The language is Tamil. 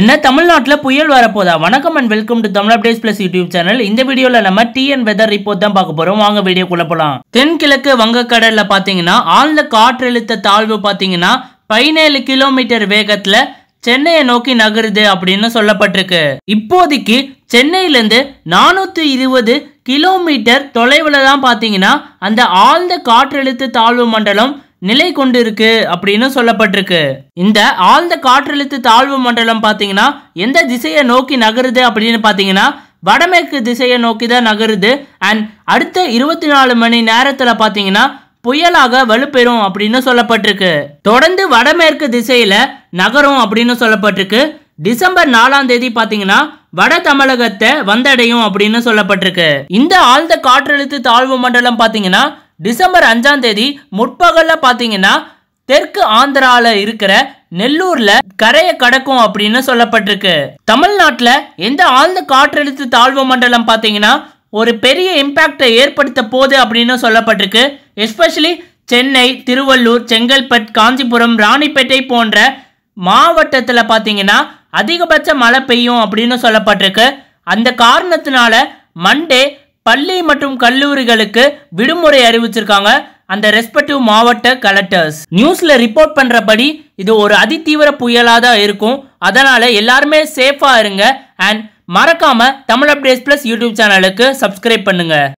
என்ன தமிழ்நாட்டில் புயல் வரப்போதா வணக்கம் and welcome to Tamil updates plus YouTube channel இந்த வீடியோவில் நம்ம டிஎன் வெதர் ரிப்போர்ட் தான் பார்க்க போகிறோம் வாங்க வீடியோக்குள்ள போகலாம் தென்கிழக்கு வங்கக்கடலில் பார்த்தீங்கன்னா ஆழ்ந்த காற்றழுத்த தாழ்வு பார்த்தீங்கன்னா பதினேழு கிலோமீட்டர் வேகத்தில் சென்னையை நோக்கி நகருது அப்படின்னு சொல்லப்பட்டிருக்கு இப்போதைக்கு சென்னையிலேருந்து நானூற்றி இருபது கிலோமீட்டர் தொலைவில் தான் பார்த்தீங்கன்னா அந்த ஆழ்ந்த காற்றழுத்த தாழ்வு மண்டலம் நிலை கொண்டிருக்கு அப்படின்னு சொல்லப்பட்டிருக்கு இந்த ஆழ்ந்த காற்றழுத்த தாழ்வு மண்டலம் பார்த்தீங்கன்னா எந்த திசையை நோக்கி நகருது அப்படின்னு பார்த்தீங்கன்னா வடமேற்கு திசையை நோக்கி தான் நகருது அண்ட் அடுத்த இருபத்தி நாலு மணி நேரத்தில் பார்த்தீங்கன்னா புயலாக வலுப்பெறும் அப்படின்னு சொல்லப்பட்டிருக்கு தொடர்ந்து வடமேற்கு திசையில நகரும் அப்படின்னு சொல்லப்பட்டிருக்கு டிசம்பர் நாலாம் தேதி பார்த்தீங்கன்னா வட தமிழகத்தை வந்தடையும் அப்படின்னு சொல்லப்பட்டிருக்கு இந்த ஆழ்ந்த காற்றழுத்த தாழ்வு மண்டலம் பார்த்தீங்கன்னா டிசம்பர் அஞ்சாம் தேதி முற்பகல்ல பாத்தீங்கன்னா தெற்கு ஆந்திராவில் இருக்கிற நெல்லூர்ல கரையை கடக்கும் அப்படின்னு சொல்லப்பட்டிருக்கு தமிழ்நாட்டில் எந்த ஆழ்ந்த காற்றழுத்த தாழ்வு மண்டலம் பார்த்தீங்கன்னா ஒரு பெரிய இம்பேக்டை ஏற்படுத்த போது அப்படின்னு சொல்லப்பட்டிருக்கு எஸ்பெஷலி சென்னை திருவள்ளூர் செங்கல்பட் காஞ்சிபுரம் ராணிப்பேட்டை போன்ற மாவட்டத்தில் பார்த்தீங்கன்னா அதிகபட்ச மழை பெய்யும் அப்படின்னு சொல்லப்பட்டிருக்கு அந்த காரணத்தினால மண்டே பள்ளி மற்றும் கல்லூரிகளுக்கு விடுமுறை அறிவிச்சிருக்காங்க அந்த ரெஸ்பெக்டிவ் மாவட்ட கலெக்டர்ஸ் நியூஸ்ல ரிப்போர்ட் பண்றபடி இது ஒரு அதிதீவிர புயலாக தான் இருக்கும் அதனால எல்லாருமே சேஃபா இருங்க அண்ட் மறக்காம தமிழ் அப்டேட்ஸ் பிளஸ் யூடியூப் சேனலுக்கு சப்ஸ்கிரைப் பண்ணுங்க